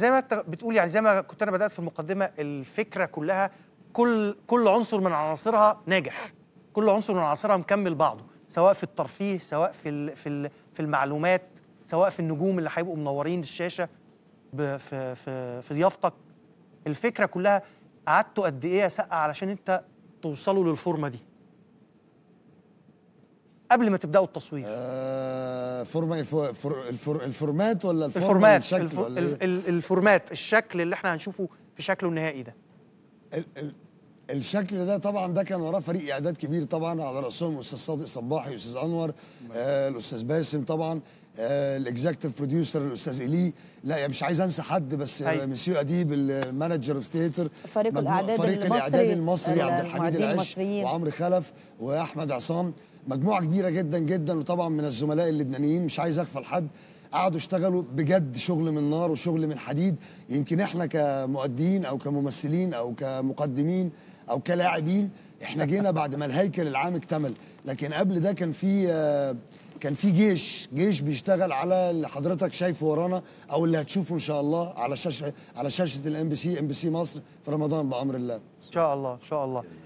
زي ما انت بتقول يعني زي ما كنت انا بدات في المقدمه الفكره كلها كل كل عنصر من عناصرها ناجح كل عنصر من عناصرها مكمل بعضه سواء في الترفيه سواء في في في المعلومات سواء في النجوم اللي هيبقوا منورين الشاشه في في في ضيافتك الفكره كلها قعدتوا قد ايه يا سقه علشان انت توصلوا للفورمه دي قبل ما تبداوا التصوير آه فورما فور الفور الفورمات ولا الفورمات الفورمات الشكل ولا إيه؟ الفورمات الشكل اللي احنا هنشوفه في شكله النهائي ده ال... ال... الشكل ده طبعا ده كان وراه فريق اعداد كبير طبعا على راسهم الاستاذ صادق صباحي الاستاذ انور آه الاستاذ باسم طبعا آه، الاكزكتيف بروديوسر الاستاذ الي لا يا مش عايز انسى حد بس آه، أيوه. مسيو اديب المانجر اوف ثيتر فريق الاعداد فريق الاعداد المصري, المصري عبد الحميد العش وعمرو خلف واحمد عصام مجموعه كبيره جدا جدا وطبعا من الزملاء اللبنانيين مش عايز اغفل حد قعدوا اشتغلوا بجد شغل من نار وشغل من حديد يمكن احنا كمؤديين او كممثلين او كمقدمين او كلاعبين احنا جينا بعد ما الهيكل العام اكتمل لكن قبل ده كان في كان في جيش جيش بيشتغل على اللي حضرتك شايفه ورانا او اللي هتشوفه ان شاء الله على شاشه على شاشه الام بي سي ام بي سي مصر في رمضان بامر الله ان شاء الله ان شاء الله